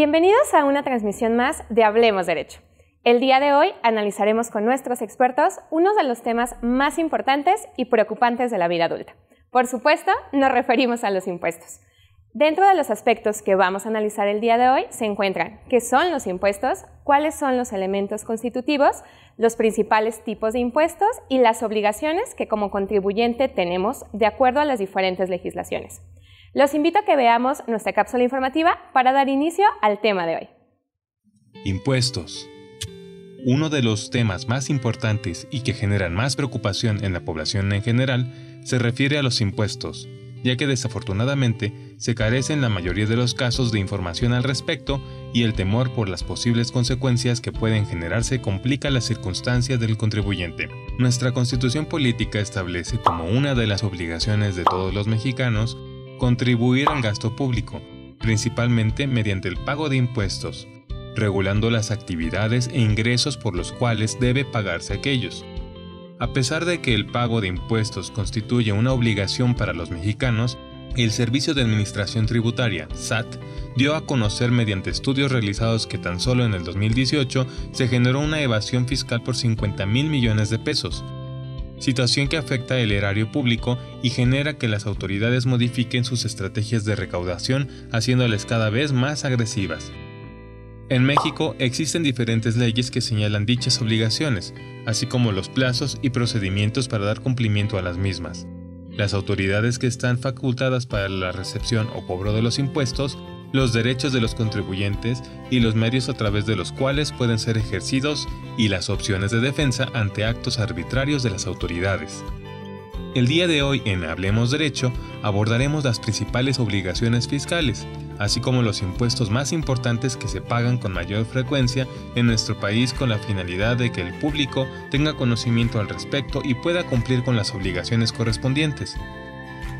Bienvenidos a una transmisión más de Hablemos Derecho. El día de hoy analizaremos con nuestros expertos uno de los temas más importantes y preocupantes de la vida adulta. Por supuesto, nos referimos a los impuestos. Dentro de los aspectos que vamos a analizar el día de hoy se encuentran qué son los impuestos, cuáles son los elementos constitutivos, los principales tipos de impuestos y las obligaciones que como contribuyente tenemos de acuerdo a las diferentes legislaciones. Los invito a que veamos nuestra cápsula informativa para dar inicio al tema de hoy. Impuestos. Uno de los temas más importantes y que generan más preocupación en la población en general se refiere a los impuestos, ya que desafortunadamente se carece en la mayoría de los casos de información al respecto y el temor por las posibles consecuencias que pueden generarse complica las circunstancias del contribuyente. Nuestra constitución política establece como una de las obligaciones de todos los mexicanos contribuir al gasto público, principalmente mediante el pago de impuestos, regulando las actividades e ingresos por los cuales debe pagarse aquellos. A pesar de que el pago de impuestos constituye una obligación para los mexicanos, el Servicio de Administración Tributaria, SAT, dio a conocer mediante estudios realizados que tan solo en el 2018 se generó una evasión fiscal por 50 mil millones de pesos, situación que afecta el erario público y genera que las autoridades modifiquen sus estrategias de recaudación, haciéndoles cada vez más agresivas. En México existen diferentes leyes que señalan dichas obligaciones, así como los plazos y procedimientos para dar cumplimiento a las mismas. Las autoridades que están facultadas para la recepción o cobro de los impuestos los derechos de los contribuyentes y los medios a través de los cuales pueden ser ejercidos y las opciones de defensa ante actos arbitrarios de las autoridades. El día de hoy en Hablemos Derecho abordaremos las principales obligaciones fiscales, así como los impuestos más importantes que se pagan con mayor frecuencia en nuestro país con la finalidad de que el público tenga conocimiento al respecto y pueda cumplir con las obligaciones correspondientes.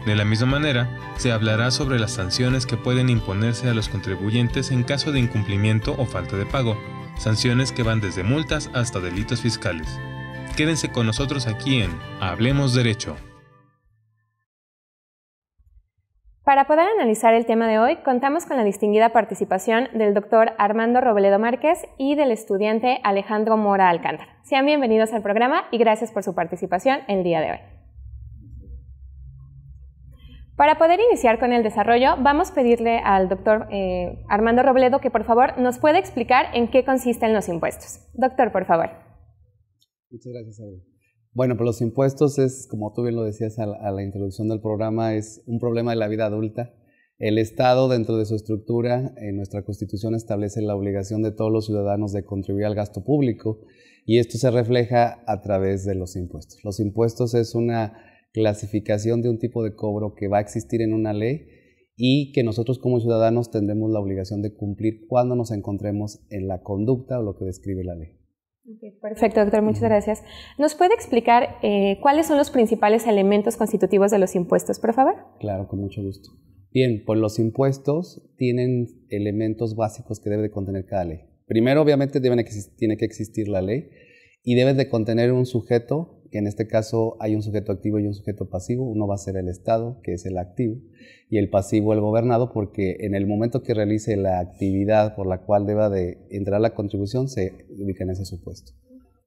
De la misma manera, se hablará sobre las sanciones que pueden imponerse a los contribuyentes en caso de incumplimiento o falta de pago, sanciones que van desde multas hasta delitos fiscales. Quédense con nosotros aquí en Hablemos Derecho. Para poder analizar el tema de hoy, contamos con la distinguida participación del doctor Armando Robledo Márquez y del estudiante Alejandro Mora Alcántara. Sean bienvenidos al programa y gracias por su participación el día de hoy. Para poder iniciar con el desarrollo, vamos a pedirle al doctor eh, Armando Robledo que por favor nos pueda explicar en qué consisten los impuestos. Doctor, por favor. Muchas gracias, Abel. Bueno, pues los impuestos es, como tú bien lo decías a la, introducción del programa, es un problema de la vida adulta. El Estado, dentro de su estructura, en nuestra Constitución establece la obligación de todos los ciudadanos de contribuir al gasto público y esto se refleja a través de los impuestos. Los impuestos es una clasificación de un tipo de cobro que va a existir en una ley y que nosotros como ciudadanos tendremos la obligación de cumplir cuando nos encontremos en la conducta o lo que describe la ley. perfecto, doctor, muchas gracias. ¿Nos puede explicar eh, cuáles son los principales elementos constitutivos de los impuestos, por favor? Claro, con mucho gusto. Bien, pues los impuestos tienen elementos básicos que debe de contener cada ley. Primero, obviamente, tiene que existir la ley y debe de contener un sujeto que en este caso hay un sujeto activo y un sujeto pasivo. Uno va a ser el Estado, que es el activo, y el pasivo el gobernado, porque en el momento que realice la actividad por la cual deba de entrar la contribución, se ubica en ese supuesto.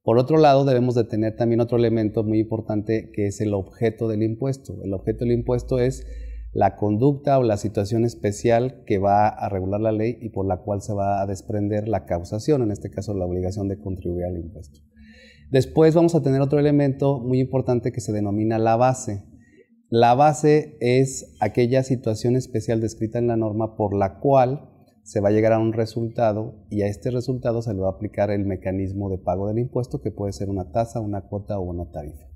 Por otro lado, debemos de tener también otro elemento muy importante que es el objeto del impuesto. El objeto del impuesto es la conducta o la situación especial que va a regular la ley y por la cual se va a desprender la causación, en este caso la obligación de contribuir al impuesto. Después vamos a tener otro elemento muy importante que se denomina la base. La base es aquella situación especial descrita en la norma por la cual se va a llegar a un resultado y a este resultado se le va a aplicar el mecanismo de pago del impuesto que puede ser una tasa, una cuota o una tarifa.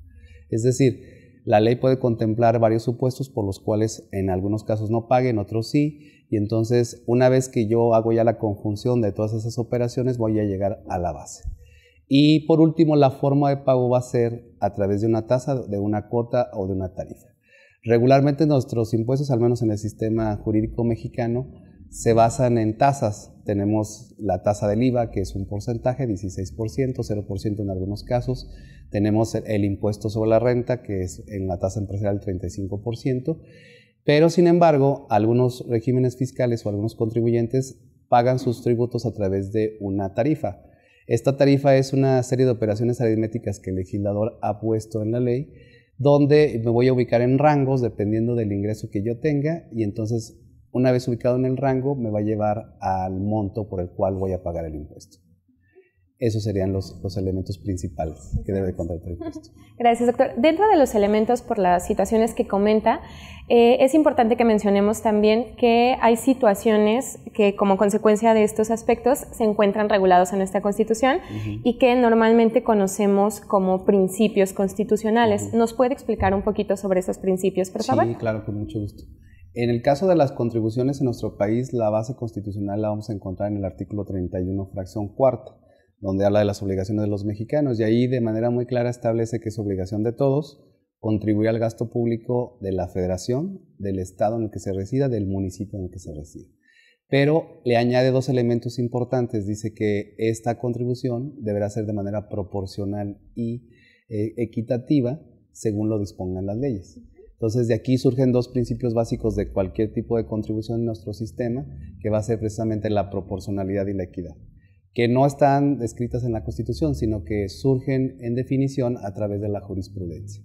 Es decir, la ley puede contemplar varios supuestos por los cuales en algunos casos no pague, en otros sí, y entonces una vez que yo hago ya la conjunción de todas esas operaciones voy a llegar a la base. Y por último, la forma de pago va a ser a través de una tasa, de una cuota o de una tarifa. Regularmente nuestros impuestos, al menos en el sistema jurídico mexicano, se basan en tasas. Tenemos la tasa del IVA, que es un porcentaje, 16%, 0% en algunos casos. Tenemos el impuesto sobre la renta, que es en la tasa empresarial 35%. Pero, sin embargo, algunos regímenes fiscales o algunos contribuyentes pagan sus tributos a través de una tarifa. Esta tarifa es una serie de operaciones aritméticas que el legislador ha puesto en la ley, donde me voy a ubicar en rangos dependiendo del ingreso que yo tenga y entonces una vez ubicado en el rango me va a llevar al monto por el cual voy a pagar el impuesto esos serían los, elementos principales que debe contar el Gracias, doctor. Dentro de los elementos por las situaciones que comenta, eh, es importante que mencionemos también que hay situaciones que como consecuencia de estos aspectos se encuentran regulados en nuestra Constitución y que normalmente conocemos como principios constitucionales. ¿Nos puede explicar un poquito sobre esos principios, por favor? Sí, claro, con mucho gusto. En el caso de las contribuciones en nuestro país, la base constitucional la vamos a encontrar en el artículo 31, fracción cuarta donde habla de las obligaciones de los mexicanos y ahí de manera muy clara establece que es obligación de todos contribuir al gasto público de la federación, del estado en el que se resida, del municipio en el que se resida. Pero le añade dos elementos importantes. Dice que esta contribución deberá ser de manera proporcional y eh, equitativa según lo dispongan las leyes. Entonces, de aquí surgen dos principios básicos de cualquier tipo de contribución en nuestro sistema, que va a ser precisamente la proporcionalidad y la equidad que no están descritas en la Constitución, sino que surgen en definición a través de la jurisprudencia.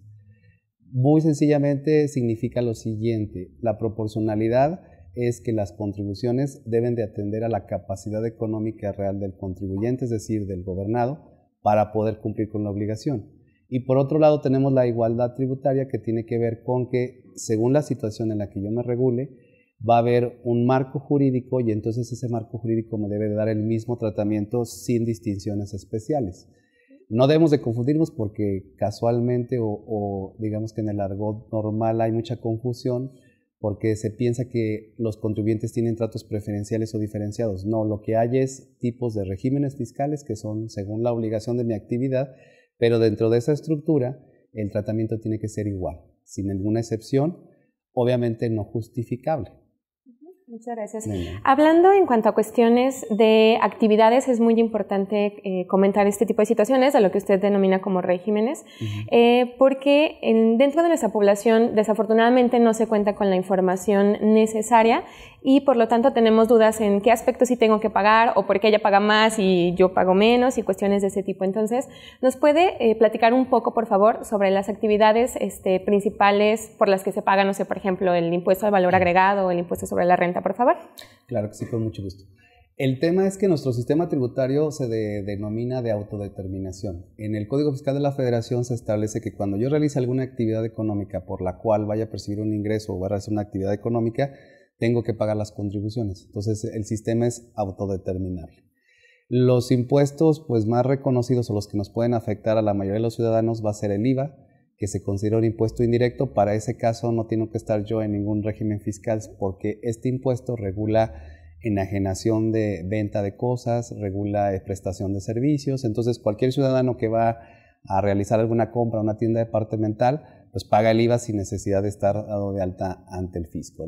Muy sencillamente significa lo siguiente, la proporcionalidad es que las contribuciones deben de atender a la capacidad económica real del contribuyente, es decir, del gobernado, para poder cumplir con la obligación. Y por otro lado tenemos la igualdad tributaria que tiene que ver con que según la situación en la que yo me regule, va a haber un marco jurídico y entonces ese marco jurídico me debe dar el mismo tratamiento sin distinciones especiales. No debemos de confundirnos porque casualmente o, o digamos que en el argot normal hay mucha confusión porque se piensa que los contribuyentes tienen tratos preferenciales o diferenciados. No, lo que hay es tipos de regímenes fiscales que son según la obligación de mi actividad, pero dentro de esa estructura el tratamiento tiene que ser igual, sin ninguna excepción, obviamente no justificable. Muchas gracias. Hablando en cuanto a cuestiones de actividades, es muy importante eh, comentar este tipo de situaciones, a lo que usted denomina como regímenes, eh, porque dentro de nuestra población desafortunadamente no se cuenta con la información necesaria y por lo tanto tenemos dudas en qué aspectos sí tengo que pagar o por qué ella paga más y yo pago menos y cuestiones de ese tipo. Entonces, ¿nos puede eh, platicar un poco, por favor, sobre las actividades este, principales por las que se pagan? no sé, por ejemplo, el impuesto al valor agregado o el impuesto sobre la renta? por favor. Claro que sí, con mucho gusto. El tema es que nuestro sistema tributario se denomina de autodeterminación. En el Código Fiscal de la Federación se establece que cuando yo realice alguna actividad económica por la cual vaya a percibir un ingreso o vaya a hacer una actividad económica, tengo que pagar las contribuciones. Entonces el sistema es autodeterminable. Los impuestos pues, más reconocidos o los que nos pueden afectar a la mayoría de los ciudadanos va a ser el IVA, que se considera un impuesto indirecto. Para ese caso no tengo que estar yo en ningún régimen fiscal porque este impuesto regula enajenación de venta de cosas, regula eh, prestación de servicios. Entonces cualquier ciudadano que va a realizar alguna compra a una tienda departamental, pues paga el IVA sin necesidad de estar dado de alta ante el fisco.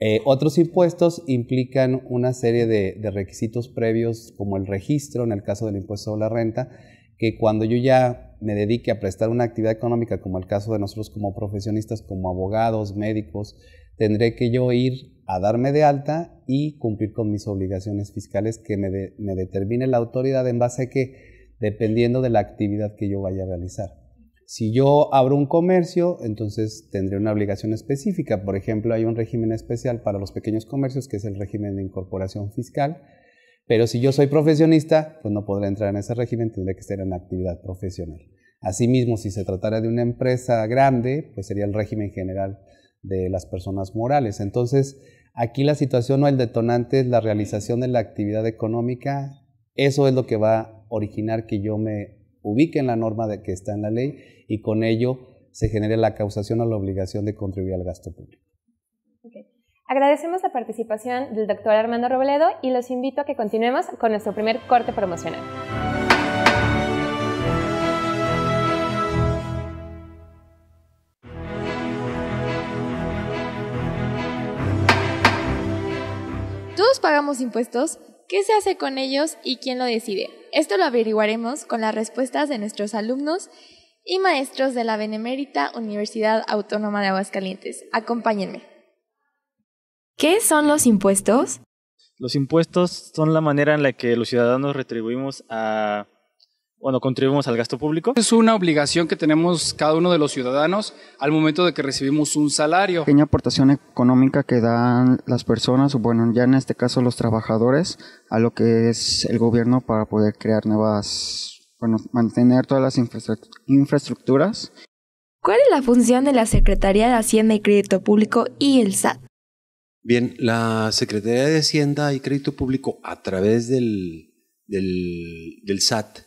Eh, otros impuestos implican una serie de, de requisitos previos como el registro, en el caso del impuesto sobre la renta, que cuando yo ya me dedique a prestar una actividad económica, como el caso de nosotros como profesionistas, como abogados, médicos, tendré que yo ir a darme de alta y cumplir con mis obligaciones fiscales que me, determine la autoridad en base a que, dependiendo de la actividad que yo vaya a realizar. Si yo abro un comercio, entonces tendré una obligación específica. Por ejemplo, hay un régimen especial para los pequeños comercios, que es el régimen de incorporación fiscal, pero si yo soy profesionista, pues no podré entrar en ese régimen, tendré que estar en actividad profesional. Asimismo, si se tratara de una empresa grande, pues sería el régimen general de las personas morales. Entonces, aquí la situación o el detonante es la realización de la actividad económica. Eso es lo que va a originar que yo me ubique en la norma de que está en la ley y con ello se genere la causación o la obligación de contribuir al gasto público. Agradecemos la participación del doctor Armando Robledo y los invito a que continuemos con nuestro primer corte promocional. Todos pagamos impuestos. ¿Qué se hace con ellos y quién lo decide? Esto lo averiguaremos con las respuestas de nuestros alumnos y maestros de la Benemérita Universidad Autónoma de Aguascalientes. Acompáñenme. ¿Qué son los impuestos? Los impuestos son la manera en la que los ciudadanos retribuimos a bueno, contribuimos al gasto público. Es una obligación que tenemos cada uno de los ciudadanos al momento de que recibimos un salario. Pequeña aportación económica que dan las personas, o bueno, ya en este caso los trabajadores, a lo que es el gobierno para poder crear nuevas, bueno, mantener todas las infraestructuras. ¿Cuál es la función de la Secretaría de Hacienda y Crédito Público y el SAT? Bien, la Secretaría de Hacienda y Crédito Público a través del, del, SAT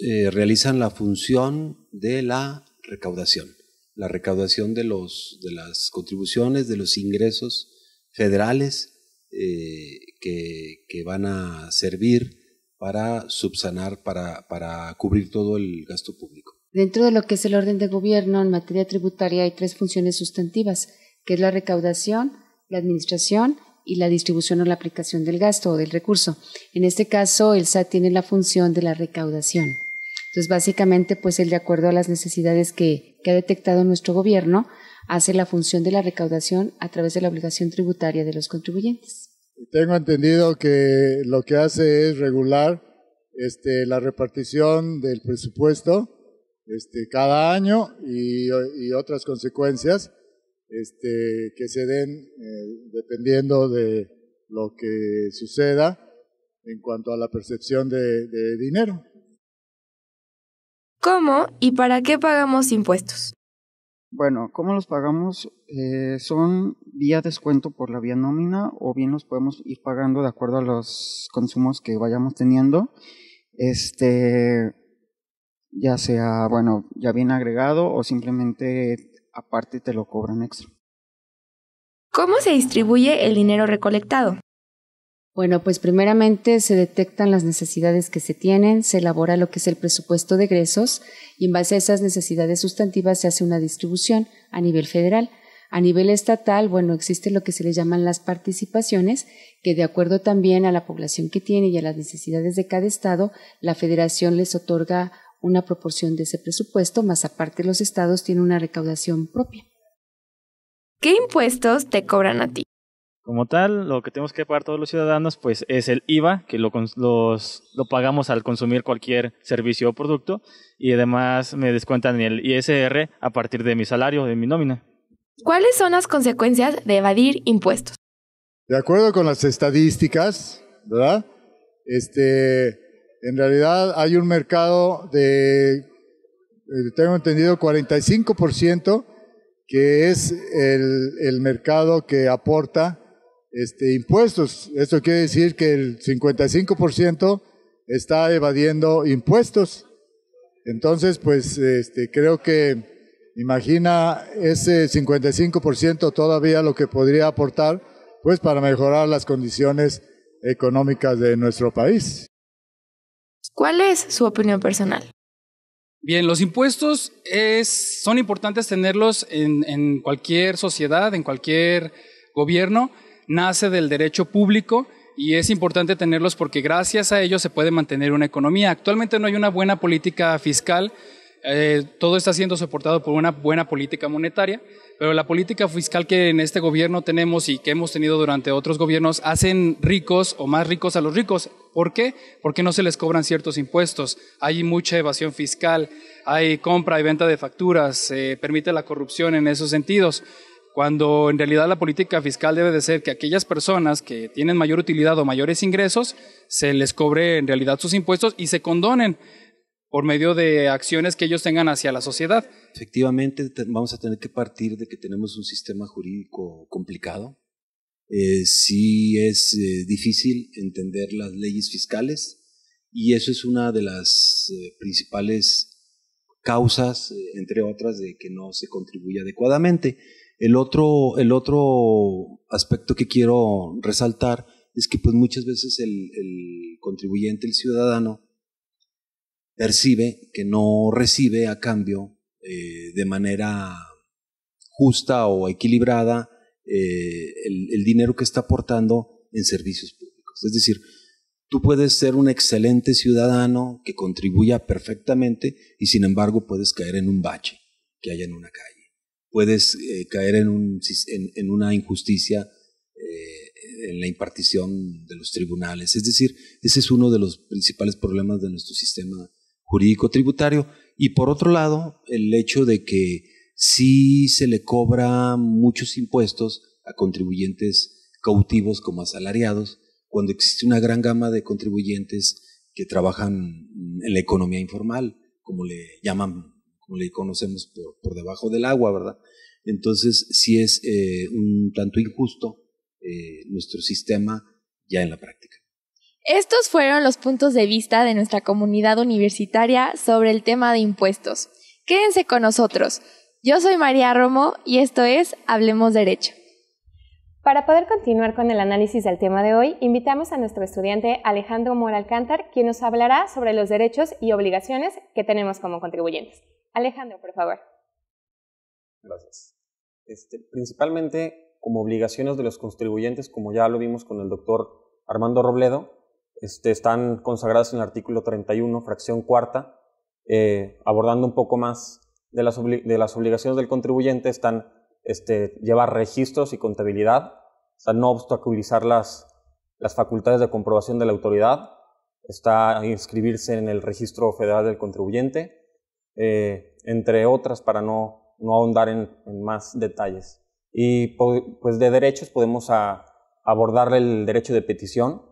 eh, realizan la función de la recaudación, la recaudación de, los, de las contribuciones, de los ingresos federales eh, que, van a servir para subsanar, para, para cubrir todo el gasto público. Dentro de lo que es el orden de gobierno en materia tributaria hay tres funciones sustantivas, que es la recaudación, la administración y la distribución o la aplicación del gasto o del recurso. En este caso, el SAT tiene la función de la recaudación. Entonces, básicamente, pues él, de acuerdo a las necesidades que, ha detectado nuestro gobierno, hace la función de la recaudación a través de la obligación tributaria de los contribuyentes. Tengo entendido que lo que hace es regular este, la repartición del presupuesto este, cada año y otras consecuencias este, que se den eh, dependiendo de lo que suceda en cuanto a la percepción de, dinero. ¿Cómo y para qué pagamos impuestos? Bueno, ¿cómo los pagamos? Eh, son vía descuento por la vía nómina o bien los podemos ir pagando de acuerdo a los consumos que vayamos teniendo. Este, ya sea, bueno, ya bien agregado o simplemente aparte te lo cobran extra. ¿Cómo se distribuye el dinero recolectado? Bueno, pues primeramente se detectan las necesidades que se tienen, se elabora lo que es el presupuesto de egresos y en base a esas necesidades sustantivas se hace una distribución a nivel federal. A nivel estatal, bueno, existe lo que se le llaman las participaciones, que de acuerdo también a la población que tiene y a las necesidades de cada estado, la federación les otorga una proporción de ese presupuesto, más aparte los estados tienen una recaudación propia. ¿Qué impuestos te cobran a ti? Como tal, lo que tenemos que pagar todos los ciudadanos pues es el IVA, que lo, lo pagamos al consumir cualquier servicio o producto, y además me descuentan el ISR a partir de mi salario, de mi nómina. ¿Cuáles son las consecuencias de evadir impuestos? De acuerdo con las estadísticas, ¿verdad? Este, en realidad hay un mercado de, eh, tengo entendido, 45%, que es el, mercado que aporta este, impuestos. Esto quiere decir que el 55% está evadiendo impuestos. Entonces, pues este, creo que imagina ese 55% todavía lo que podría aportar pues para mejorar las condiciones económicas de nuestro país. ¿Cuál es su opinión personal? Bien, los impuestos son importantes tenerlos en, cualquier sociedad, en cualquier gobierno. Nace del derecho público y es importante tenerlos porque gracias a ellos se puede mantener una economía. Actualmente no hay una buena política fiscal, eh, todo está siendo soportado por una buena política monetaria, pero la política fiscal que en este gobierno tenemos y que hemos tenido durante otros gobiernos hacen ricos o más ricos a los ricos. ¿Por qué? Porque no se les cobran ciertos impuestos. Hay mucha evasión fiscal, hay compra y venta de facturas, se permite la corrupción en esos sentidos cuando en realidad la política fiscal debe de ser que aquellas personas que tienen mayor utilidad o mayores ingresos se les cobre en realidad sus impuestos y se condonen por medio de acciones que ellos tengan hacia la sociedad. Efectivamente, vamos a tener que partir de que tenemos un sistema jurídico complicado, eh, sí es eh, difícil entender las leyes fiscales y eso es una de las eh, principales causas, entre otras, de que no se contribuye adecuadamente. El otro, el otro aspecto que quiero resaltar es que pues muchas veces el contribuyente, el ciudadano, percibe que no recibe a cambio de manera justa o equilibrada eh, el, dinero que está aportando en servicios públicos. Es decir, tú puedes ser un excelente ciudadano que contribuya perfectamente y sin embargo puedes caer en un bache que haya en una calle. Puedes eh, caer en, un, en, una injusticia eh, en la impartición de los tribunales. Es decir, ese es uno de los principales problemas de nuestro sistema jurídico tributario. Y por otro lado, el hecho de que si se le cobra muchos impuestos a contribuyentes cautivos como asalariados, cuando existe una gran gama de contribuyentes que trabajan en la economía informal, como le llaman, como le conocemos por, debajo del agua, ¿verdad? Entonces, sí es eh, un tanto injusto eh, nuestro sistema ya en la práctica. Estos fueron los puntos de vista de nuestra comunidad universitaria sobre el tema de impuestos. Quédense con nosotros. Yo soy María Romo y esto es Hablemos Derecho. Para poder continuar con el análisis del tema de hoy, invitamos a nuestro estudiante Alejandro Mora Alcántar, quien nos hablará sobre los derechos y obligaciones que tenemos como contribuyentes. Alejandro, por favor. Gracias. Este, principalmente como obligaciones de los contribuyentes, como ya lo vimos con el doctor Armando Robledo, este, están consagradas en el artículo 31, fracción cuarta, eh, abordando un poco más de las, obligaciones del contribuyente están este, llevar registros y contabilidad, no obstaculizar las, facultades de comprobación de la autoridad, está inscribirse en el registro federal del contribuyente, eh, entre otras, para no, no ahondar en, más detalles. Y pues, pues de derechos podemos abordar el derecho de petición,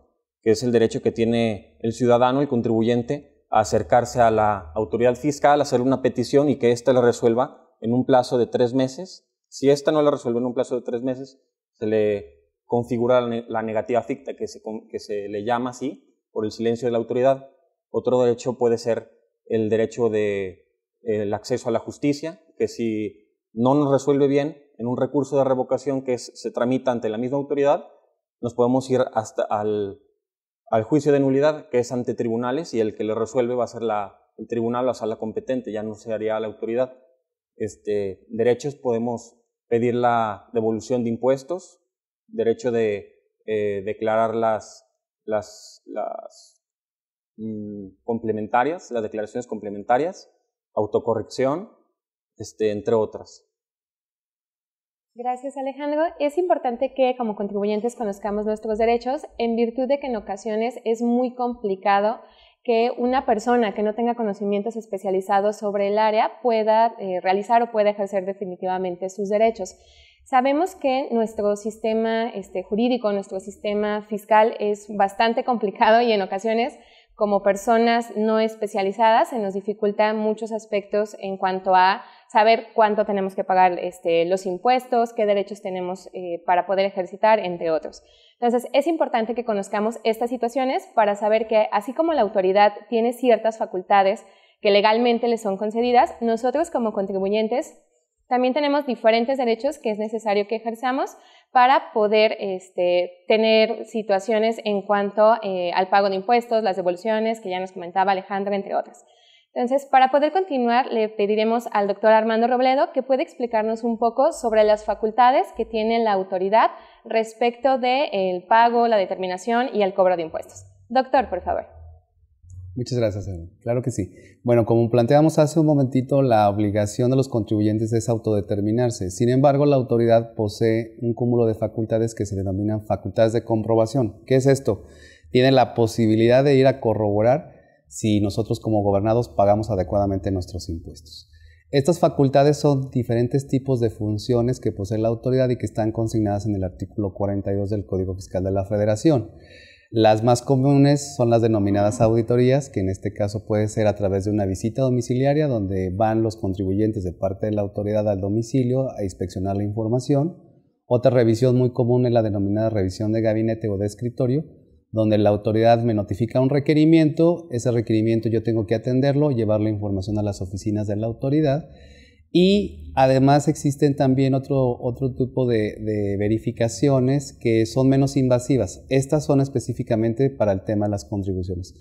que es el derecho que tiene el ciudadano, el contribuyente, acercarse a la autoridad fiscal, hacer una petición y que ésta la resuelva en un plazo de tres meses. Si ésta no la resuelve en un plazo de tres meses, se le configura la negativa ficta, que se, que se le llama así, por el silencio de la autoridad. Otro derecho puede ser el derecho de el acceso a la justicia, que si no nos resuelve bien en un recurso de revocación que se tramita ante la misma autoridad, nos podemos ir hasta al al juicio de nulidad, que es ante tribunales, y el que lo resuelve va a ser la, el tribunal o la sala competente, ya no se haría la autoridad. Este, derechos podemos pedir la devolución de impuestos, derecho de eh, declarar las, las, las mm, complementarias, las declaraciones complementarias, autocorrección, este, entre otras. Gracias, Alejandro. Es importante que como contribuyentes conozcamos nuestros derechos en virtud de que en ocasiones es muy complicado que una persona que no tenga conocimientos especializados sobre el área pueda eh, realizar o pueda ejercer definitivamente sus derechos. Sabemos que nuestro sistema este, jurídico, nuestro sistema fiscal es bastante complicado y en ocasiones como personas no especializadas se nos dificultan muchos aspectos en cuanto a saber cuánto tenemos que pagar este, los impuestos, qué derechos tenemos eh, para poder ejercitar, entre otros. Entonces, es importante que conozcamos estas situaciones para saber que así como la autoridad tiene ciertas facultades que legalmente le son concedidas, nosotros como contribuyentes también tenemos diferentes derechos que es necesario que ejerzamos para poder este, tener situaciones en cuanto eh, al pago de impuestos, las devoluciones que ya nos comentaba Alejandra, entre otras. Entonces, para poder continuar, le pediremos al doctor Armando Robledo que pueda explicarnos un poco sobre las facultades que tiene la autoridad respecto del pago, la determinación y el cobro de impuestos. Doctor, por favor. Muchas gracias, Claro que sí. Bueno, como planteamos hace un momentito, la obligación de los contribuyentes es autodeterminarse. Sin embargo, la autoridad posee un cúmulo de facultades que se denominan facultades de comprobación. ¿Qué es esto? Tienen la posibilidad de ir a corroborar si nosotros como gobernados pagamos adecuadamente nuestros impuestos. Estas facultades son diferentes tipos de funciones que posee la autoridad y que están consignadas en el artículo 42 del Código Fiscal de la Federación. Las más comunes son las denominadas auditorías, que en este caso puede ser a través de una visita domiciliaria, donde van los contribuyentes de parte de la autoridad al domicilio a inspeccionar la información. Otra revisión muy común es la denominada revisión de gabinete o de escritorio, donde la autoridad me notifica un requerimiento, ese requerimiento yo tengo que atenderlo, llevar la información a las oficinas de la autoridad y además existen también otro, otro tipo de, verificaciones que son menos invasivas. Estas son específicamente para el tema de las contribuciones.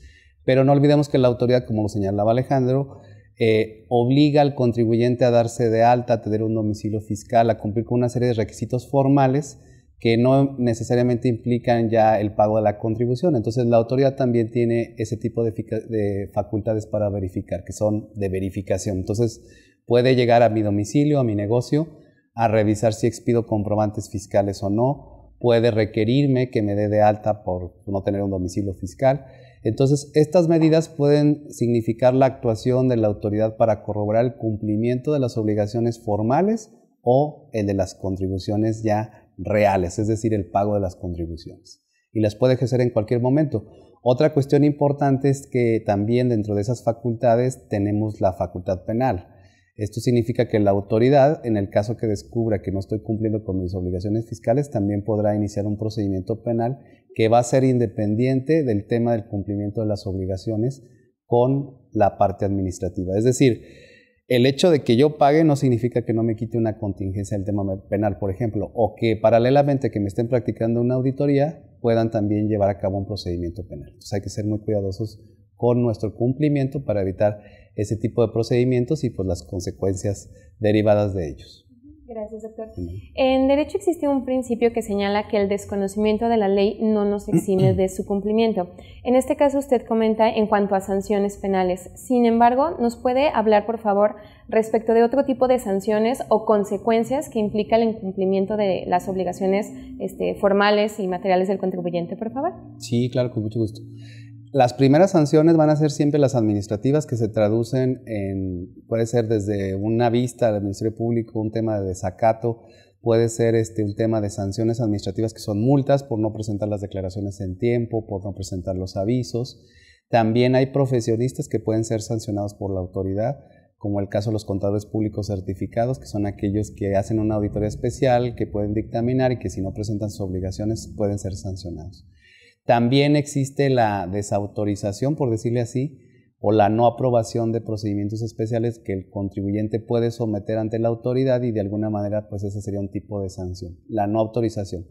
Pero no olvidemos que la autoridad, como lo señalaba Alejandro, eh, obliga al contribuyente a darse de alta, a tener un domicilio fiscal, a cumplir con una serie de requisitos formales que no necesariamente implican ya el pago de la contribución. Entonces la autoridad también tiene ese tipo de, de facultades para verificar, que son de verificación. Entonces Puede llegar a mi domicilio, a mi negocio, a revisar si expido comprobantes fiscales o no. Puede requerirme que me dé de alta por no tener un domicilio fiscal. Entonces, estas medidas pueden significar la actuación de la autoridad para corroborar el cumplimiento de las obligaciones formales o el de las contribuciones ya reales, es decir, el pago de las contribuciones. Y las puede ejercer en cualquier momento. Otra cuestión importante es que también dentro de esas facultades tenemos la facultad penal. Esto significa que la autoridad, en el caso que descubra que no estoy cumpliendo con mis obligaciones fiscales, también podrá iniciar un procedimiento penal que va a ser independiente del tema del cumplimiento de las obligaciones con la parte administrativa. Es decir, el hecho de que yo pague no significa que no me quite una contingencia del tema penal, por ejemplo, o que paralelamente que me estén practicando una auditoría puedan también llevar a cabo un procedimiento penal. Entonces hay que ser muy cuidadosos con nuestro cumplimiento para evitar ese tipo de procedimientos y por pues, las consecuencias derivadas de ellos. Gracias, doctor. En derecho existe un principio que señala que el desconocimiento de la ley no nos exime de su cumplimiento. En este caso usted comenta en cuanto a sanciones penales. Sin embargo, ¿nos puede hablar, por favor, respecto de otro tipo de sanciones o consecuencias que implica el incumplimiento de las obligaciones este, formales y materiales del contribuyente, por favor? Sí, claro, con mucho gusto. Las primeras sanciones van a ser siempre las administrativas que se traducen en, puede ser desde una vista del Ministerio Público, un tema de desacato, puede ser este, un tema de sanciones administrativas que son multas por no presentar las declaraciones en tiempo, por no presentar los avisos. También hay profesionistas que pueden ser sancionados por la autoridad, como el caso de los contadores públicos certificados, que son aquellos que hacen una auditoría especial, que pueden dictaminar y que si no presentan sus obligaciones pueden ser sancionados. También existe la desautorización, por decirle así, o la no aprobación de procedimientos especiales que el contribuyente puede someter ante la autoridad y de alguna manera pues ese sería un tipo de sanción, la no autorización.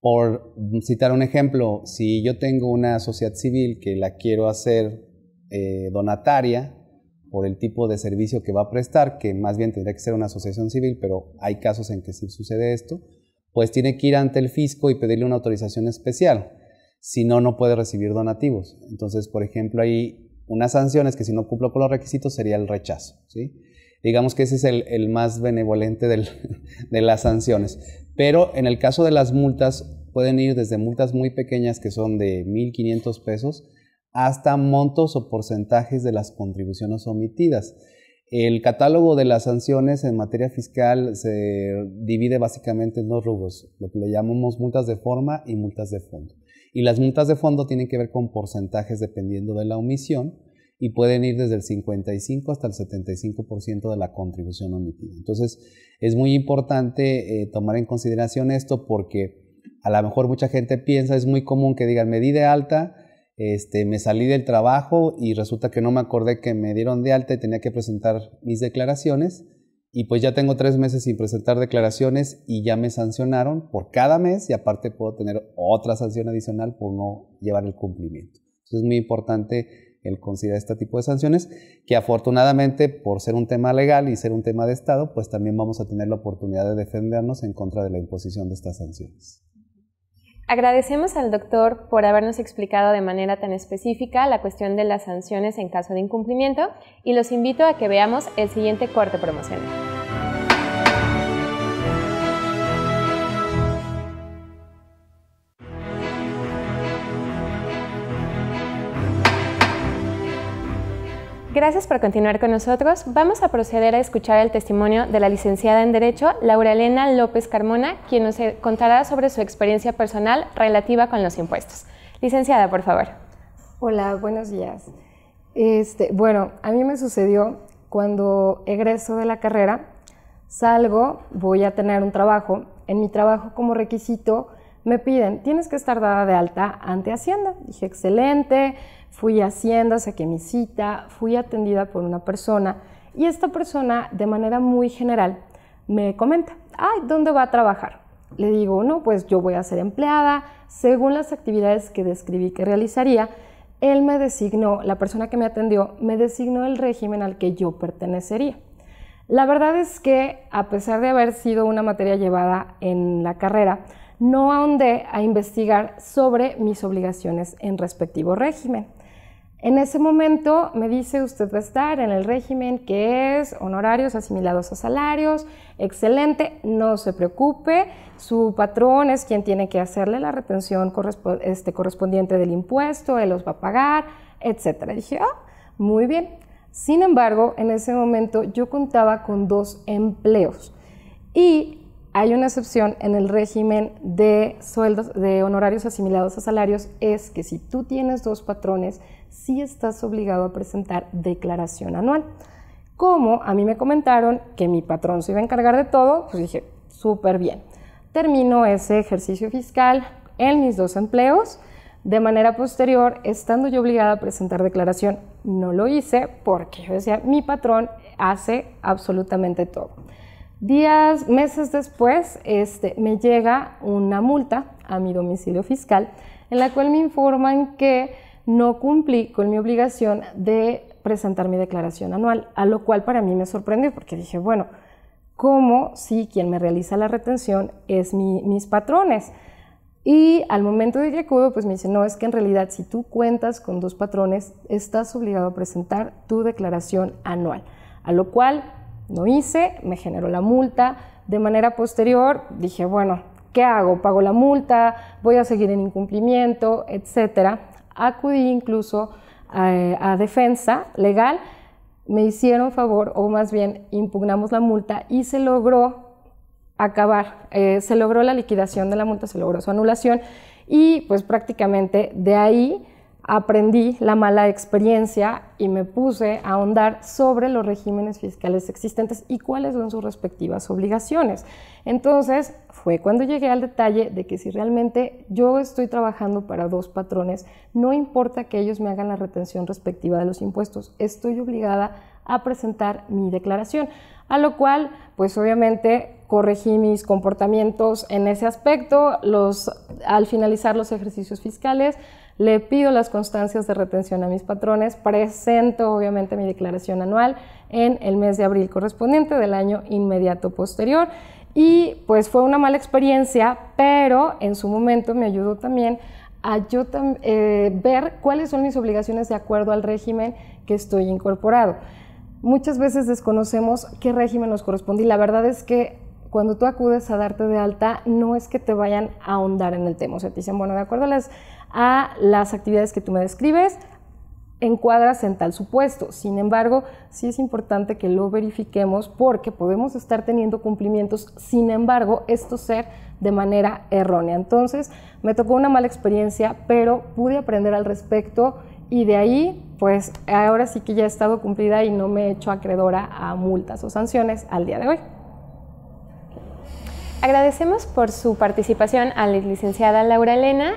Por citar un ejemplo, si yo tengo una sociedad civil que la quiero hacer eh, donataria por el tipo de servicio que va a prestar, que más bien tendría que ser una asociación civil, pero hay casos en que sí sucede esto, pues tiene que ir ante el fisco y pedirle una autorización especial si no, no puede recibir donativos. Entonces, por ejemplo, hay unas sanciones que si no cumplo con los requisitos sería el rechazo. Digamos que ese es el, más benevolente de las sanciones. Pero en el caso de las multas, pueden ir desde multas muy pequeñas que son de 1.500 pesos hasta montos o porcentajes de las contribuciones omitidas. El catálogo de las sanciones en materia fiscal se divide básicamente en dos rubros, lo que le llamamos multas de forma y multas de fondo. Y las multas de fondo tienen que ver con porcentajes dependiendo de la omisión y pueden ir desde el 55 hasta el 75% de la contribución omitida. Entonces, es muy importante eh, tomar en consideración esto porque a lo mejor mucha gente piensa, es muy común que digan, me di de alta, este, me salí del trabajo y resulta que no me acordé que me dieron de alta y tenía que presentar mis declaraciones y pues ya tengo tres meses sin presentar declaraciones y ya me sancionaron por cada mes y aparte puedo tener otra sanción adicional por no llevar el cumplimiento. Entonces es muy importante el considerar este tipo de sanciones que afortunadamente por ser un tema legal y ser un tema de Estado, pues también vamos a tener la oportunidad de defendernos en contra de la imposición de estas sanciones. Agradecemos al doctor por habernos explicado de manera tan específica la cuestión de las sanciones en caso de incumplimiento y los invito a que veamos el siguiente corte promoción. Gracias por continuar con nosotros. Vamos a proceder a escuchar el testimonio de la licenciada en Derecho, Laura Elena López Carmona, quien nos contará sobre su experiencia personal relativa con los impuestos. Licenciada, por favor. Hola, buenos días. Este, bueno, a mí me sucedió cuando egreso de la carrera, salgo, voy a tener un trabajo. En mi trabajo como requisito me piden, tienes que estar dada de alta ante Hacienda. Dije, excelente Fui a Hacienda, saqué mi cita, fui atendida por una persona y esta persona de manera muy general me comenta, ay, ¿dónde va a trabajar? Le digo, no, pues yo voy a ser empleada, según las actividades que describí que realizaría, él me designó, la persona que me atendió, me designó el régimen al que yo pertenecería. La verdad es que, a pesar de haber sido una materia llevada en la carrera, no ahondé a investigar sobre mis obligaciones en respectivo régimen. En ese momento me dice usted va a estar en el régimen que es honorarios asimilados a salarios, excelente, no se preocupe, su patrón es quien tiene que hacerle la retención este, correspondiente del impuesto, él los va a pagar, etc. Dije, ah, muy bien. Sin embargo, en ese momento yo contaba con dos empleos y hay una excepción en el régimen de sueldos, de honorarios asimilados a salarios, es que si tú tienes dos patrones, si estás obligado a presentar declaración anual. Como a mí me comentaron que mi patrón se iba a encargar de todo, pues dije, súper bien. Termino ese ejercicio fiscal en mis dos empleos. De manera posterior, estando yo obligada a presentar declaración, no lo hice porque yo decía, mi patrón hace absolutamente todo. Días, meses después, este, me llega una multa a mi domicilio fiscal en la cual me informan que no cumplí con mi obligación de presentar mi declaración anual, a lo cual para mí me sorprendió porque dije, bueno, ¿cómo si quien me realiza la retención es mis patrones? Y al momento de que acudo, pues me dice, no, es que en realidad si tú cuentas con dos patrones, estás obligado a presentar tu declaración anual, a lo cual no hice, me generó la multa. De manera posterior dije, bueno, ¿qué hago? ¿Pago la multa? ¿Voy a seguir en incumplimiento? Etcétera acudí incluso a, defensa legal, me hicieron favor, o más bien impugnamos la multa y se logró acabar, eh, se logró la liquidación de la multa, se logró su anulación y pues prácticamente de ahí aprendí la mala experiencia y me puse a ahondar sobre los regímenes fiscales existentes y cuáles son sus respectivas obligaciones. Entonces, fue cuando llegué al detalle de que si realmente yo estoy trabajando para dos patrones, no importa que ellos me hagan la retención respectiva de los impuestos, estoy obligada a presentar mi declaración, a lo cual, pues obviamente corregí mis comportamientos en ese aspecto, los al finalizar los ejercicios fiscales le pido las constancias de retención a mis patrones, presento obviamente mi declaración anual en el mes de abril correspondiente del año inmediato posterior. Y pues fue una mala experiencia, pero en su momento me ayudó también a yo eh, ver cuáles son mis obligaciones de acuerdo al régimen que estoy incorporado. Muchas veces desconocemos qué régimen nos corresponde y la verdad es que cuando tú acudes a darte de alta, no es que te vayan a ahondar en el tema. O sea, te dicen, bueno, de acuerdo a las a las actividades que tú me describes, encuadras en tal supuesto. Sin embargo, sí es importante que lo verifiquemos porque podemos estar teniendo cumplimientos, sin embargo, esto ser de manera errónea. Entonces, me tocó una mala experiencia, pero pude aprender al respecto y de ahí, pues ahora sí que ya he estado cumplida y no me he hecho acreedora a multas o sanciones al día de hoy. Agradecemos por su participación a la licenciada Laura Elena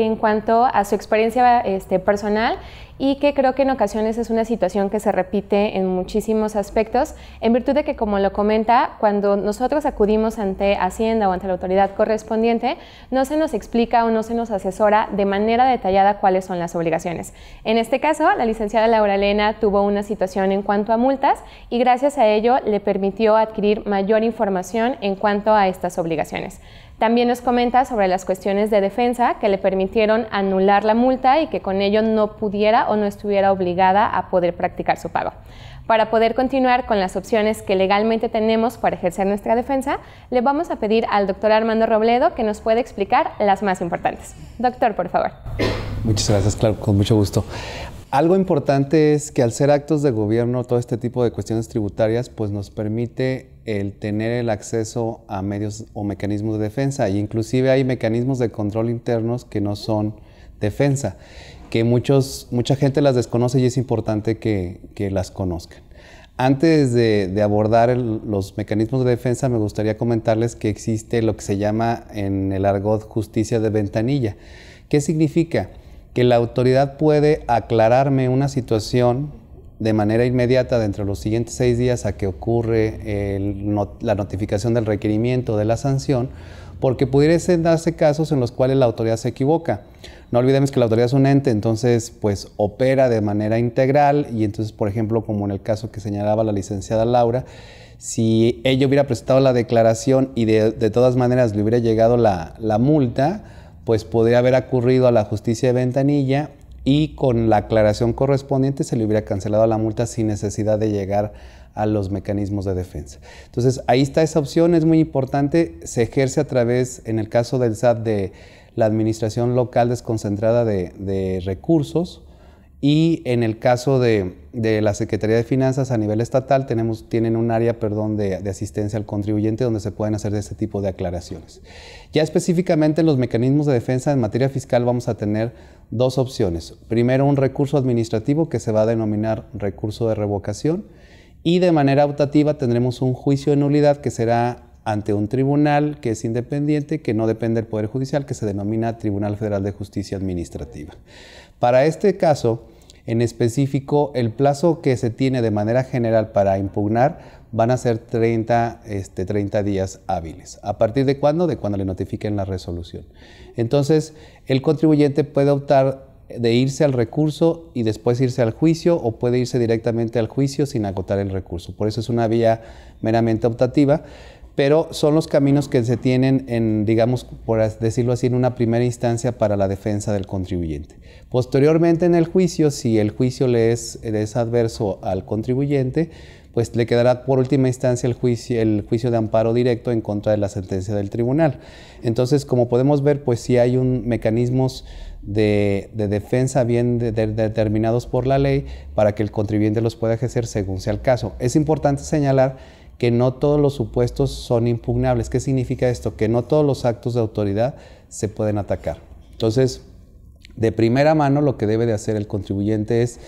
en cuanto a su experiencia este, personal y que creo que en ocasiones es una situación que se repite en muchísimos aspectos, en virtud de que, como lo comenta, cuando nosotros acudimos ante Hacienda o ante la autoridad correspondiente, no se nos explica o no se nos asesora de manera detallada cuáles son las obligaciones. En este caso, la licenciada Laura Elena tuvo una situación en cuanto a multas y gracias a ello le permitió adquirir mayor información en cuanto a estas obligaciones. También nos comenta sobre las cuestiones de defensa que le permitieron anular la multa y que con ello no pudiera o no estuviera obligada a poder practicar su pago. Para poder continuar con las opciones que legalmente tenemos para ejercer nuestra defensa, le vamos a pedir al doctor Armando Robledo que nos pueda explicar las más importantes. Doctor, por favor. Muchas gracias, claro, con mucho gusto. Algo importante es que al ser actos de gobierno, todo este tipo de cuestiones tributarias, pues nos permite el tener el acceso a medios o mecanismos de defensa. Y inclusive hay mecanismos de control internos que no son defensa, que muchos, mucha gente las desconoce y es importante que, las conozcan. Antes de, abordar los mecanismos de defensa, me gustaría comentarles que existe lo que se llama en el argot justicia de ventanilla. ¿Qué significa? que la autoridad puede aclararme una situación de manera inmediata dentro de los siguientes seis días a que ocurre la notificación del requerimiento de la sanción, porque pudiesen darse casos en los cuales la autoridad se equivoca. No olvidemos que la autoridad es un ente, entonces pues opera de manera integral y entonces, por ejemplo, como en el caso que señalaba la licenciada Laura, si ella hubiera prestado la declaración y de, todas maneras le hubiera llegado la multa, pues podría haber ocurrido a la justicia de ventanilla y con la aclaración correspondiente se le hubiera cancelado la multa sin necesidad de llegar a los mecanismos de defensa. Entonces, ahí está esa opción, es muy importante, se ejerce a través, en el caso del SAT, de la Administración Local Desconcentrada de Recursos, y en el caso de, la Secretaría de Finanzas a nivel estatal, tenemos, tienen un área perdón, de, de, asistencia al contribuyente donde se pueden hacer este tipo de aclaraciones. Ya específicamente en los mecanismos de defensa en materia fiscal vamos a tener dos opciones. Primero, un recurso administrativo que se va a denominar recurso de revocación y de manera optativa tendremos un juicio de nulidad que será ante un tribunal que es independiente, que no depende del Poder Judicial, que se denomina Tribunal Federal de Justicia Administrativa. Para este caso, en específico, el plazo que se tiene de manera general para impugnar van a ser 30, este, 30 días hábiles. ¿A partir de cuándo? De cuando le notifiquen la resolución. Entonces, el contribuyente puede optar de irse al recurso y después irse al juicio o puede irse directamente al juicio sin agotar el recurso. Por eso es una vía meramente optativa pero son los caminos que se tienen en, digamos, por decirlo así, en una primera instancia para la defensa del contribuyente. Posteriormente en el juicio, si el juicio le es, adverso al contribuyente, pues le quedará por última instancia el juicio, el juicio de amparo directo en contra de la sentencia del tribunal. Entonces, como podemos ver, pues sí hay un mecanismos de, defensa bien determinados por la ley para que el contribuyente los pueda ejercer según sea el caso. Es importante señalar que no todos los supuestos son impugnables. ¿Qué significa esto? Que no todos los actos de autoridad se pueden atacar. Entonces, de primera mano, lo que debe de hacer el contribuyente es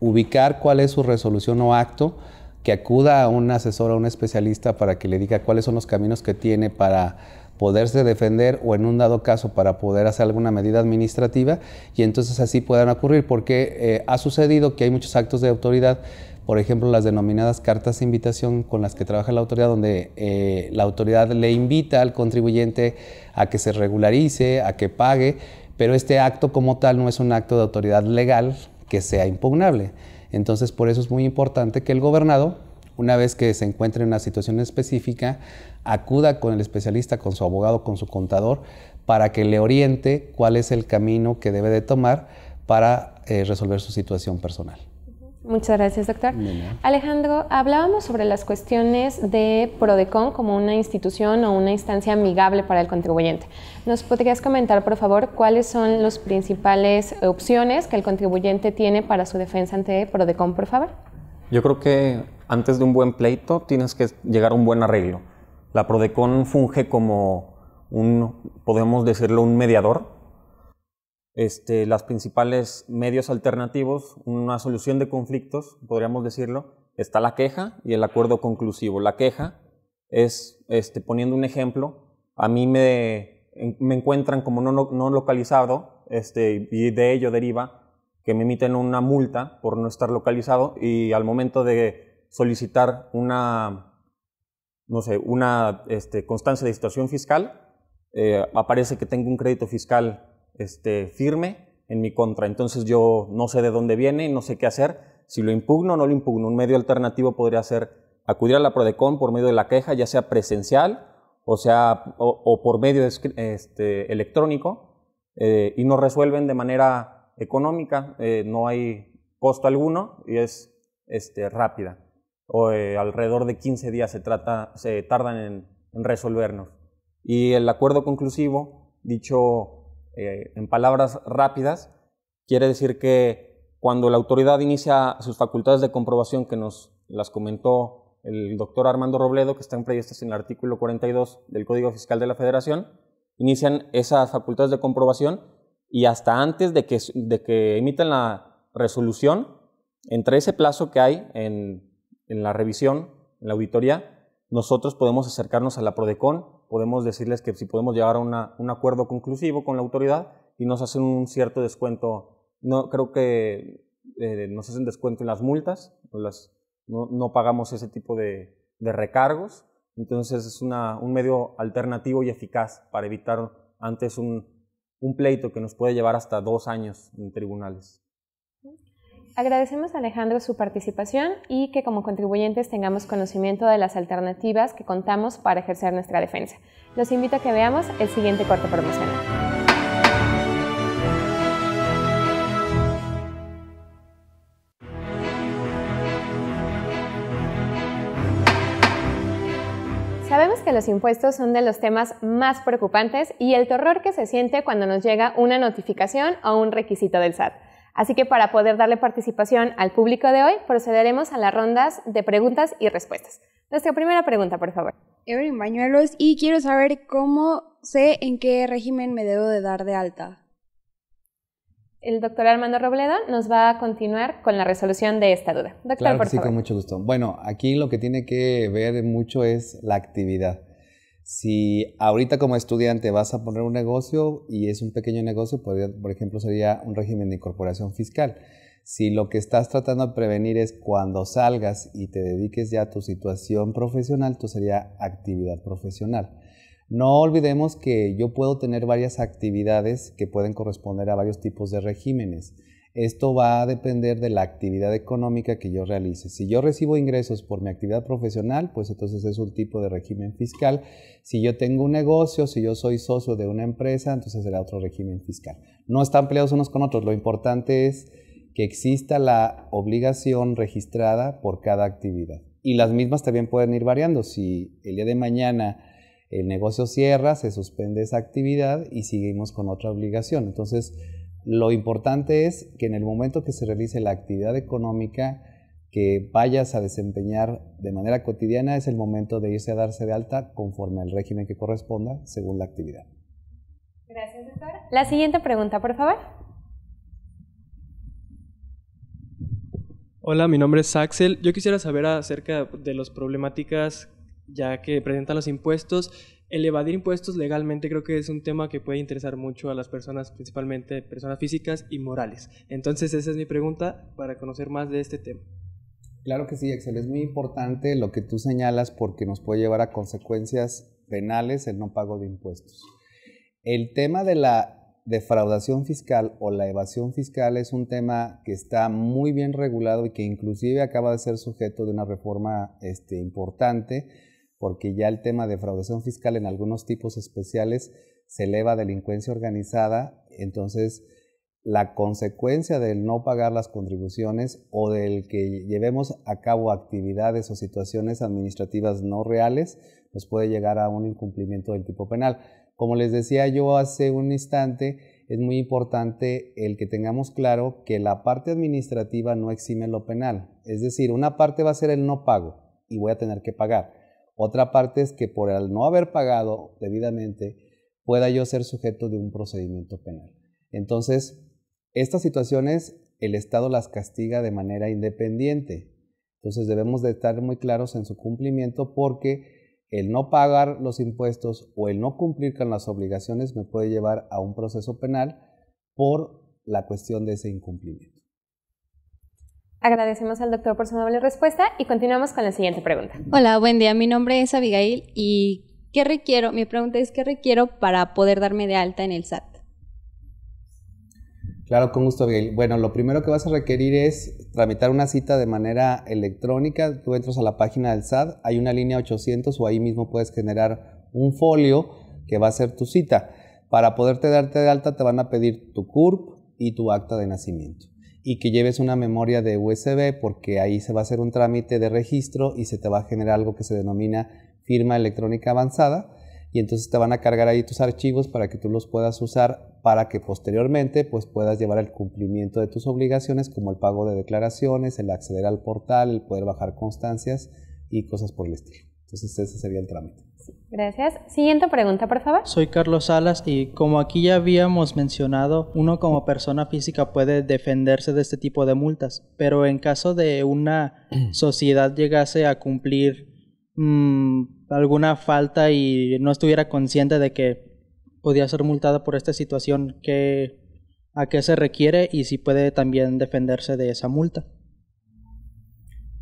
ubicar cuál es su resolución o acto, que acuda a un asesor o a un especialista para que le diga cuáles son los caminos que tiene para poderse defender o en un dado caso para poder hacer alguna medida administrativa y entonces así puedan ocurrir, porque eh, ha sucedido que hay muchos actos de autoridad, por ejemplo las denominadas cartas de invitación con las que trabaja la autoridad, donde eh, la autoridad le invita al contribuyente a que se regularice, a que pague, pero este acto como tal no es un acto de autoridad legal que sea impugnable. Entonces por eso es muy importante que el gobernado una vez que se encuentre en una situación específica, acuda con el especialista, con su abogado, con su contador, para que le oriente cuál es el camino que debe de tomar para eh, resolver su situación personal. Muchas gracias, doctor. Alejandro, hablábamos sobre las cuestiones de PRODECON como una institución o una instancia amigable para el contribuyente. ¿Nos podrías comentar, por favor, cuáles son las principales opciones que el contribuyente tiene para su defensa ante PRODECON, por favor? Yo creo que antes de un buen pleito tienes que llegar a un buen arreglo. La Prodecon funge como un, podemos decirlo, un mediador. Este, las principales medios alternativos, una solución de conflictos, podríamos decirlo, está la queja y el acuerdo conclusivo. La queja es, este, poniendo un ejemplo, a mí me, me encuentran como no, no localizado este, y de ello deriva que me emiten una multa por no estar localizado y al momento de solicitar una no sé, una este, constancia de situación fiscal, eh, aparece que tengo un crédito fiscal este, firme en mi contra. Entonces yo no sé de dónde viene, no sé qué hacer, si lo impugno o no lo impugno. Un medio alternativo podría ser acudir a la PRODECON por medio de la queja, ya sea presencial o, por medio este, electrónico, eh, y nos resuelven de manera económica, eh, no hay costo alguno y es este, rápida o, eh, alrededor de 15 días se, trata, se tardan en, resolvernos. Y el acuerdo conclusivo, dicho eh, en palabras rápidas, quiere decir que cuando la autoridad inicia sus facultades de comprobación, que nos las comentó el doctor Armando Robledo, que están previstas en el artículo 42 del Código Fiscal de la Federación, inician esas facultades de comprobación y hasta antes de que, de que emitan la resolución, entre ese plazo que hay en en la revisión, en la auditoría, nosotros podemos acercarnos a la PRODECON, podemos decirles que si podemos llegar a un acuerdo conclusivo con la autoridad y nos hacen un cierto descuento, no creo que eh, nos hacen descuento en las multas, no, pagamos ese tipo de, recargos, entonces es un medio alternativo y eficaz para evitar antes un pleito que nos puede llevar hasta dos años en tribunales. Agradecemos a Alejandro su participación y que como contribuyentes tengamos conocimiento de las alternativas que contamos para ejercer nuestra defensa. Los invito a que veamos el siguiente corte promocional. Sabemos que los impuestos son de los temas más preocupantes y el terror que se siente cuando nos llega una notificación o un requisito del SAT. Así que para poder darle participación al público de hoy, procederemos a las rondas de preguntas y respuestas. Nuestra primera pregunta, por favor. Evelyn Bañuelos, y quiero saber cómo sé en qué régimen me debo de dar de alta. El doctor Armando Robledo nos va a continuar con la resolución de esta duda. Doctor, claro que sí, con mucho gusto. Bueno, aquí lo que tiene que ver mucho es la actividad. Si ahorita como estudiante vas a poner un negocio y es un pequeño negocio, por ejemplo, sería un régimen de incorporación fiscal. Si lo que estás tratando de prevenir es cuando salgas y te dediques ya a tu situación profesional, tú sería actividad profesional. No olvidemos que yo puedo tener varias actividades que pueden corresponder a varios tipos de regímenes. Esto va a depender de la actividad económica que yo realice. Si yo recibo ingresos por mi actividad profesional, pues entonces es un tipo de régimen fiscal. Si yo tengo un negocio, si yo soy socio de una empresa, entonces será otro régimen fiscal. No están peleados unos con otros. Lo importante es que exista la obligación registrada por cada actividad. Y las mismas también pueden ir variando. Si el día de mañana el negocio cierra, se suspende esa actividad y seguimos con otra obligación. Entonces, lo importante es que en el momento que se realice la actividad económica que vayas a desempeñar de manera cotidiana, es el momento de irse a darse de alta conforme al régimen que corresponda según la actividad. Gracias, doctor. La siguiente pregunta, por favor. Hola, mi nombre es Axel. Yo quisiera saber acerca de las problemáticas ya que presentan los impuestos el evadir impuestos legalmente creo que es un tema que puede interesar mucho a las personas, principalmente personas físicas y morales. Entonces esa es mi pregunta para conocer más de este tema. Claro que sí, Excel, es muy importante lo que tú señalas porque nos puede llevar a consecuencias penales el no pago de impuestos. El tema de la defraudación fiscal o la evasión fiscal es un tema que está muy bien regulado y que inclusive acaba de ser sujeto de una reforma este, importante porque ya el tema de defraudación fiscal en algunos tipos especiales se eleva a delincuencia organizada, entonces la consecuencia del no pagar las contribuciones o del que llevemos a cabo actividades o situaciones administrativas no reales nos pues puede llegar a un incumplimiento del tipo penal. Como les decía yo hace un instante, es muy importante el que tengamos claro que la parte administrativa no exime lo penal. Es decir, una parte va a ser el no pago y voy a tener que pagar otra parte es que por el no haber pagado debidamente, pueda yo ser sujeto de un procedimiento penal. Entonces, estas situaciones el Estado las castiga de manera independiente. Entonces debemos de estar muy claros en su cumplimiento porque el no pagar los impuestos o el no cumplir con las obligaciones me puede llevar a un proceso penal por la cuestión de ese incumplimiento. Agradecemos al doctor por su amable respuesta y continuamos con la siguiente pregunta. Hola, buen día. Mi nombre es Abigail y ¿qué requiero? Mi pregunta es ¿qué requiero para poder darme de alta en el SAT? Claro, con gusto, Abigail. Bueno, lo primero que vas a requerir es tramitar una cita de manera electrónica. Tú entras a la página del SAT, hay una línea 800 o ahí mismo puedes generar un folio que va a ser tu cita. Para poderte darte de alta te van a pedir tu CURP y tu acta de nacimiento y que lleves una memoria de USB porque ahí se va a hacer un trámite de registro y se te va a generar algo que se denomina firma electrónica avanzada y entonces te van a cargar ahí tus archivos para que tú los puedas usar para que posteriormente pues puedas llevar el cumplimiento de tus obligaciones como el pago de declaraciones, el acceder al portal, el poder bajar constancias y cosas por el estilo. Entonces ese sería el trámite. Gracias. Siguiente pregunta, por favor. Soy Carlos Salas y como aquí ya habíamos mencionado, uno como persona física puede defenderse de este tipo de multas, pero en caso de una sociedad llegase a cumplir mm, alguna falta y no estuviera consciente de que podía ser multada por esta situación, ¿qué, ¿a qué se requiere y si puede también defenderse de esa multa?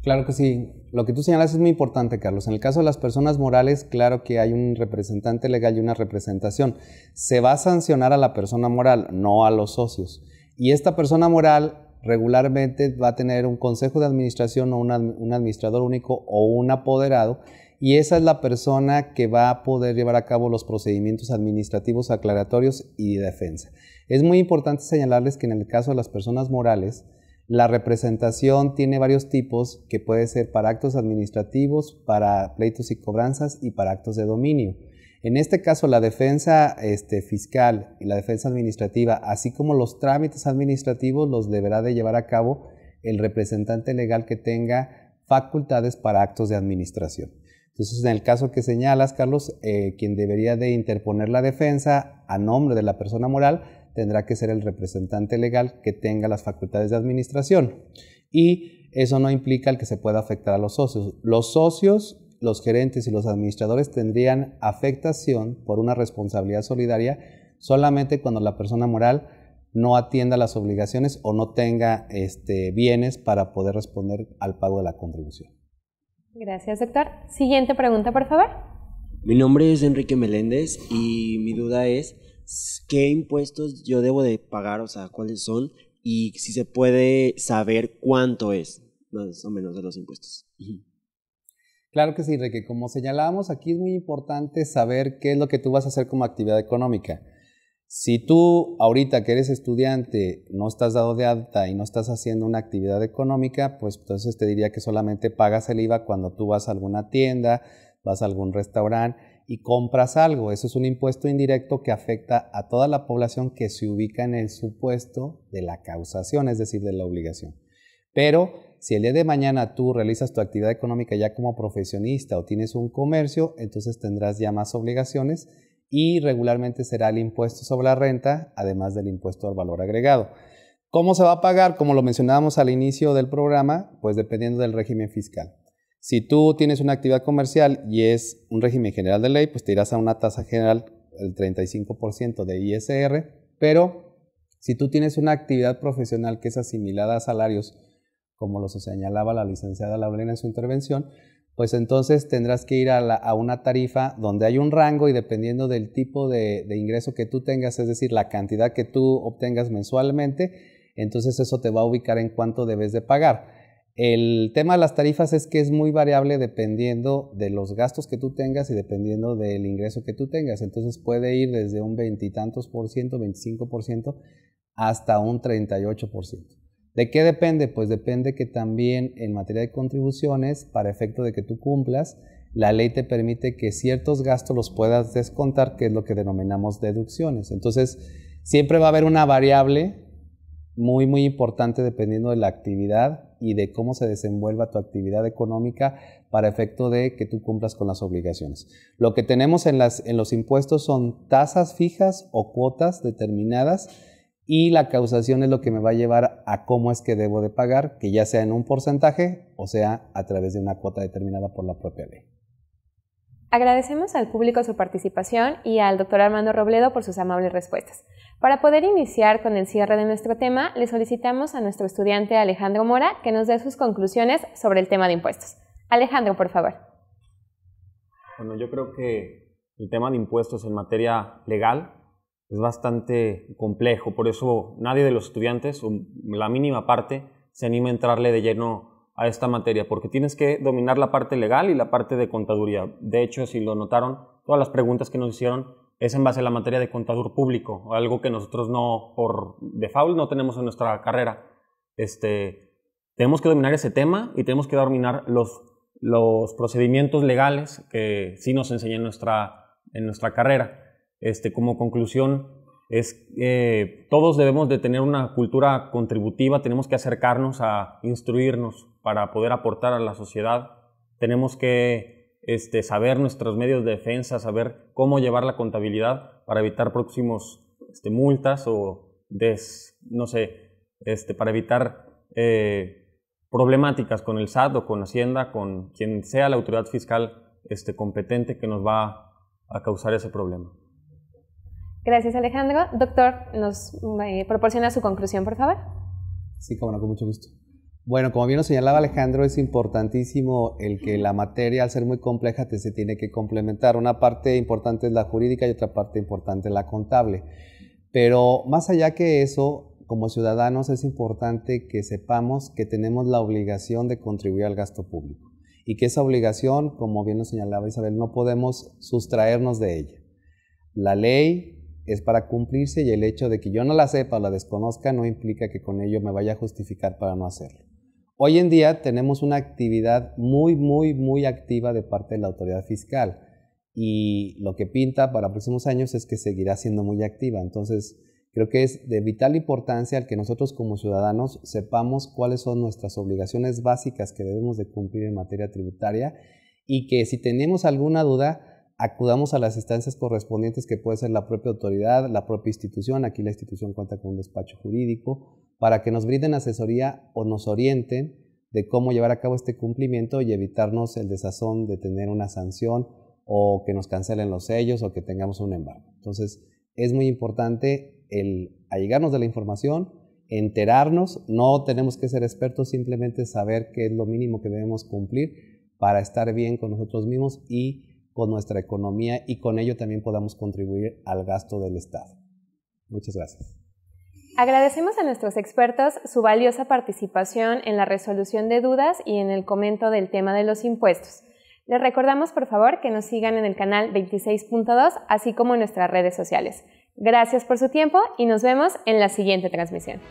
Claro que sí. Lo que tú señalas es muy importante, Carlos. En el caso de las personas morales, claro que hay un representante legal y una representación. Se va a sancionar a la persona moral, no a los socios. Y esta persona moral regularmente va a tener un consejo de administración o un administrador único o un apoderado. Y esa es la persona que va a poder llevar a cabo los procedimientos administrativos aclaratorios y de defensa. Es muy importante señalarles que en el caso de las personas morales, la representación tiene varios tipos que puede ser para actos administrativos, para pleitos y cobranzas y para actos de dominio. En este caso, la defensa este, fiscal y la defensa administrativa, así como los trámites administrativos, los deberá de llevar a cabo el representante legal que tenga facultades para actos de administración. Entonces, en el caso que señalas, Carlos, eh, quien debería de interponer la defensa a nombre de la persona moral tendrá que ser el representante legal que tenga las facultades de administración. Y eso no implica el que se pueda afectar a los socios. Los socios, los gerentes y los administradores tendrían afectación por una responsabilidad solidaria solamente cuando la persona moral no atienda las obligaciones o no tenga este, bienes para poder responder al pago de la contribución. Gracias, doctor. Siguiente pregunta, por favor. Mi nombre es Enrique Meléndez y mi duda es, qué impuestos yo debo de pagar, o sea, cuáles son, y si se puede saber cuánto es, más o menos, de los impuestos. Claro que sí, Reque. Como señalábamos, aquí es muy importante saber qué es lo que tú vas a hacer como actividad económica. Si tú ahorita que eres estudiante no estás dado de alta y no estás haciendo una actividad económica, pues entonces te diría que solamente pagas el IVA cuando tú vas a alguna tienda, vas a algún restaurante y compras algo. Eso es un impuesto indirecto que afecta a toda la población que se ubica en el supuesto de la causación, es decir, de la obligación. Pero si el día de mañana tú realizas tu actividad económica ya como profesionista o tienes un comercio, entonces tendrás ya más obligaciones y regularmente será el impuesto sobre la renta, además del impuesto al valor agregado. ¿Cómo se va a pagar? Como lo mencionábamos al inicio del programa, pues dependiendo del régimen fiscal. Si tú tienes una actividad comercial y es un régimen general de ley, pues te irás a una tasa general del 35% de ISR, pero si tú tienes una actividad profesional que es asimilada a salarios, como lo señalaba la licenciada Laurena en su intervención, pues entonces tendrás que ir a, una tarifa donde hay un rango y dependiendo del tipo de, de ingreso que tú tengas, es decir, la cantidad que tú obtengas mensualmente, entonces eso te va a ubicar en cuánto debes de pagar. El tema de las tarifas es que es muy variable dependiendo de los gastos que tú tengas y dependiendo del ingreso que tú tengas. Entonces puede ir desde un veintitantos por ciento, 25 por ciento, hasta un 38 por ciento. ¿De qué depende? Pues depende que también en materia de contribuciones, para efecto de que tú cumplas, la ley te permite que ciertos gastos los puedas descontar, que es lo que denominamos deducciones. Entonces, siempre va a haber una variable muy, muy importante dependiendo de la actividad y de cómo se desenvuelva tu actividad económica para efecto de que tú cumplas con las obligaciones. Lo que tenemos en, las, en los impuestos son tasas fijas o cuotas determinadas y la causación es lo que me va a llevar a cómo es que debo de pagar, que ya sea en un porcentaje o sea a través de una cuota determinada por la propia ley. Agradecemos al público su participación y al doctor Armando Robledo por sus amables respuestas. Para poder iniciar con el cierre de nuestro tema, le solicitamos a nuestro estudiante Alejandro Mora que nos dé sus conclusiones sobre el tema de impuestos. Alejandro, por favor. Bueno, yo creo que el tema de impuestos en materia legal es bastante complejo, por eso nadie de los estudiantes, la mínima parte, se anima a entrarle de lleno a esta materia, porque tienes que dominar la parte legal y la parte de contaduría. De hecho, si lo notaron, todas las preguntas que nos hicieron es en base a la materia de contador público, algo que nosotros no, por default, no tenemos en nuestra carrera. Este, tenemos que dominar ese tema y tenemos que dominar los, los procedimientos legales que sí nos enseñan en nuestra, en nuestra carrera. Este, como conclusión, es todos debemos de tener una cultura contributiva, tenemos que acercarnos a instruirnos para poder aportar a la sociedad. Tenemos que este, saber nuestros medios de defensa, saber cómo llevar la contabilidad para evitar próximos este, multas o, des, no sé, este, para evitar eh, problemáticas con el SAT o con Hacienda, con quien sea la autoridad fiscal este, competente que nos va a causar ese problema. Gracias, Alejandro. Doctor, ¿nos eh, proporciona su conclusión, por favor? Sí, cámara, con mucho gusto. Bueno, como bien lo señalaba Alejandro, es importantísimo el que la materia, al ser muy compleja, se tiene que complementar. Una parte importante es la jurídica y otra parte importante es la contable. Pero más allá que eso, como ciudadanos es importante que sepamos que tenemos la obligación de contribuir al gasto público y que esa obligación, como bien lo señalaba Isabel, no podemos sustraernos de ella. La ley es para cumplirse y el hecho de que yo no la sepa o la desconozca no implica que con ello me vaya a justificar para no hacerlo. Hoy en día tenemos una actividad muy, muy, muy activa de parte de la autoridad fiscal y lo que pinta para próximos años es que seguirá siendo muy activa. Entonces, creo que es de vital importancia que nosotros como ciudadanos sepamos cuáles son nuestras obligaciones básicas que debemos de cumplir en materia tributaria y que si tenemos alguna duda, acudamos a las instancias correspondientes que puede ser la propia autoridad, la propia institución, aquí la institución cuenta con un despacho jurídico, para que nos brinden asesoría o nos orienten de cómo llevar a cabo este cumplimiento y evitarnos el desazón de tener una sanción o que nos cancelen los sellos o que tengamos un embargo. Entonces, es muy importante el allegarnos de la información, enterarnos, no tenemos que ser expertos, simplemente saber qué es lo mínimo que debemos cumplir para estar bien con nosotros mismos y con nuestra economía y con ello también podamos contribuir al gasto del Estado. Muchas gracias. Agradecemos a nuestros expertos su valiosa participación en la resolución de dudas y en el comento del tema de los impuestos. Les recordamos, por favor, que nos sigan en el canal 26.2, así como en nuestras redes sociales. Gracias por su tiempo y nos vemos en la siguiente transmisión.